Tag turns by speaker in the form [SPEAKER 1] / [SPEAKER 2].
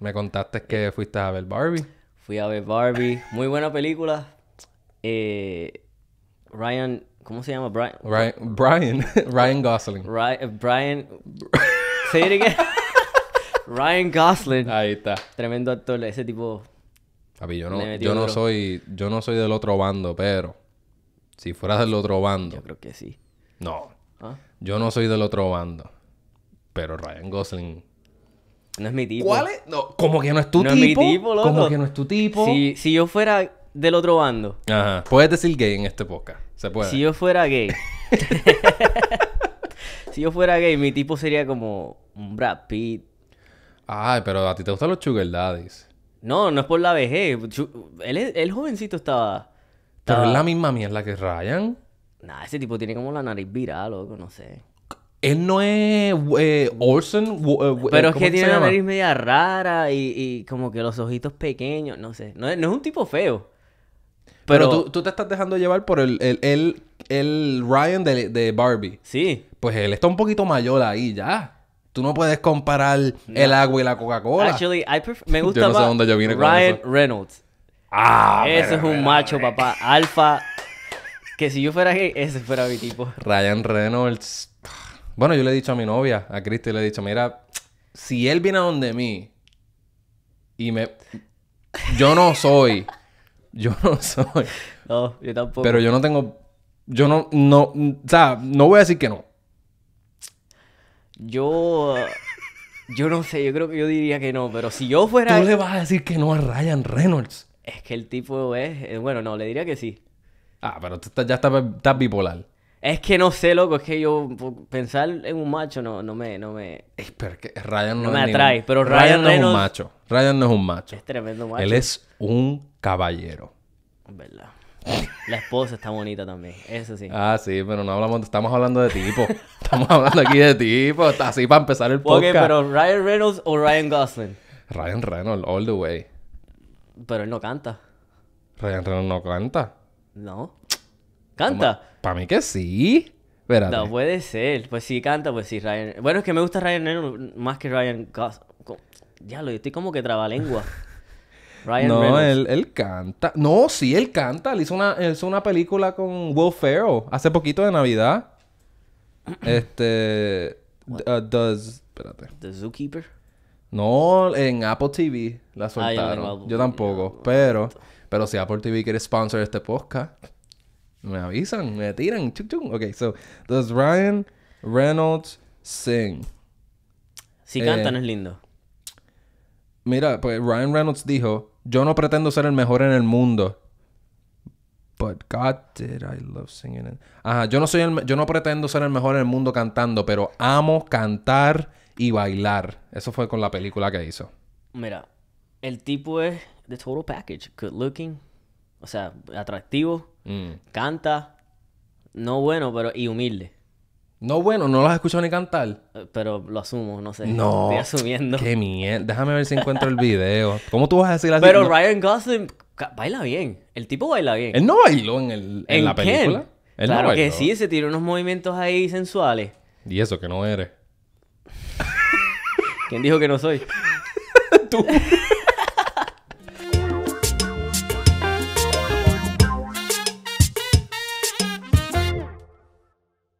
[SPEAKER 1] Me contaste que fuiste a ver Barbie. Fui a ver Barbie. Muy buena película. Eh, Ryan, ¿cómo se llama? Brian. Ryan, Brian, Ryan Gosling. Brian. Say it Ryan Gosling. Ahí está. Tremendo actor. Ese tipo.
[SPEAKER 2] yo no, yo no soy, yo no soy del otro bando, pero si fueras del otro bando. Yo creo que sí.
[SPEAKER 1] No. ¿Ah?
[SPEAKER 2] Yo no soy del otro bando. Pero Ryan Gosling no es mi tipo. ¿Cuál es? No, ¿Cómo que no es tu tipo? No es mi tipo, loco. que no es tu tipo?
[SPEAKER 1] Si, yo fuera del otro bando. Ajá. Puedes decir gay en este podcast. Se puede. Si yo fuera gay. si yo fuera gay, mi tipo sería como un Brad Pitt. Ay, pero a ti te gustan los sugar daddies. No, no es por la vejez. El, jovencito estaba, estaba... Pero es la misma mierda que Ryan. Nah, ese tipo tiene como la nariz viral, loco, no sé.
[SPEAKER 2] Él no es eh, Orson. Eh, eh, pero es que tiene una nariz media
[SPEAKER 1] rara y, como que los ojitos pequeños, no sé. No, es un tipo feo. Pero,
[SPEAKER 2] tú, te estás dejando llevar por el, el, Ryan de, Barbie. Sí. Pues él está un poquito mayor ahí ya. Tú no puedes comparar el agua y la Coca-Cola. Actually,
[SPEAKER 1] I me gusta Ryan Reynolds. Ah, Ese es un macho, papá. Alfa. Que si yo fuera gay, ese fuera mi tipo.
[SPEAKER 2] Ryan Reynolds. Bueno, yo le he dicho a mi novia, a Cristi, le he dicho, mira, si él viene a donde mí y me... Yo no soy. yo no soy.
[SPEAKER 1] No, yo tampoco. Pero yo
[SPEAKER 2] no tengo... Yo no, no, o sea, no voy a decir que no.
[SPEAKER 1] Yo... Yo no sé, yo creo que yo diría que no, pero si yo fuera... ¿Tú le vas a decir
[SPEAKER 2] que no a Ryan Reynolds?
[SPEAKER 1] Es que el tipo es... Eh, bueno, no, le diría que sí. Ah, pero tú ya estás bipolar. Es que no sé, loco, es que yo pensar en un macho no, no me, no me. no, me atrae, pero Ryan, no es un macho.
[SPEAKER 2] Ryan no es un macho. Es tremendo macho. Él es un caballero.
[SPEAKER 1] verdad. La esposa está bonita también, eso sí. Ah,
[SPEAKER 2] sí, pero no hablamos, estamos hablando de tipo. Estamos hablando aquí de tipo, está así para empezar el podcast. Ok,
[SPEAKER 1] pero Ryan Reynolds o Ryan Gosling.
[SPEAKER 2] Ryan Reynolds, all the way.
[SPEAKER 1] Pero él no canta.
[SPEAKER 2] Ryan Reynolds no canta.
[SPEAKER 1] No. ¿Canta? Para mí que
[SPEAKER 2] sí. Espérate. No
[SPEAKER 1] puede ser. Pues sí, canta, pues sí, Ryan. Bueno, es que me gusta Ryan Reynolds más que Ryan Ya lo estoy como que trabalengua. Ryan no,
[SPEAKER 2] Él, canta. No, sí, él canta. Él hizo una, una película con Will Ferrell hace poquito de Navidad. este. Uh, The Zookeeper. No, en Apple TV la ah, soltaron. yo, tampoco. pero, pero si Apple TV quiere sponsor este podcast. Me avisan, me tiran, Ok, so, does Ryan Reynolds sing? Si cantan eh, es lindo. Mira, pues Ryan Reynolds dijo, yo no pretendo ser el mejor en el mundo. But God did I love singing Ajá, yo no soy yo no pretendo ser el mejor en el mundo cantando, pero amo cantar y bailar. Eso fue con la película que hizo.
[SPEAKER 1] Mira, el tipo es the total package, good looking, o sea, atractivo, mm. canta, no bueno, pero y humilde. No bueno, no lo has escuchado ni cantar. Eh, pero lo asumo, no sé. No. Estoy asumiendo. Qué mierda. Déjame ver si encuentro
[SPEAKER 2] el video. ¿Cómo tú vas a decir así? Pero
[SPEAKER 1] Ryan Gosling baila bien. El tipo baila bien. Él no bailó en, el, en, la película. claro que sí, se tiró unos movimientos ahí sensuales.
[SPEAKER 2] Y eso que no eres.
[SPEAKER 1] ¿Quién dijo que no soy? tú.